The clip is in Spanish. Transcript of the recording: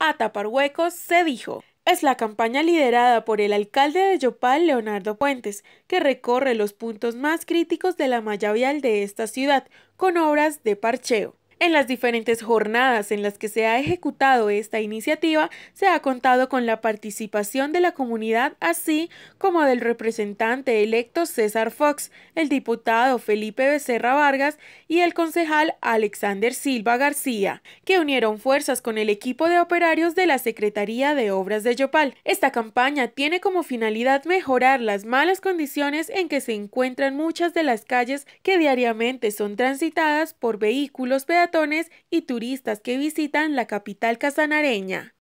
a tapar huecos, se dijo. Es la campaña liderada por el alcalde de Yopal, Leonardo Puentes, que recorre los puntos más críticos de la malla vial de esta ciudad con obras de parcheo. En las diferentes jornadas en las que se ha ejecutado esta iniciativa, se ha contado con la participación de la comunidad, así como del representante electo César Fox, el diputado Felipe Becerra Vargas y el concejal Alexander Silva García, que unieron fuerzas con el equipo de operarios de la Secretaría de Obras de Yopal. Esta campaña tiene como finalidad mejorar las malas condiciones en que se encuentran muchas de las calles que diariamente son transitadas por vehículos peatonales y turistas que visitan la capital casanareña.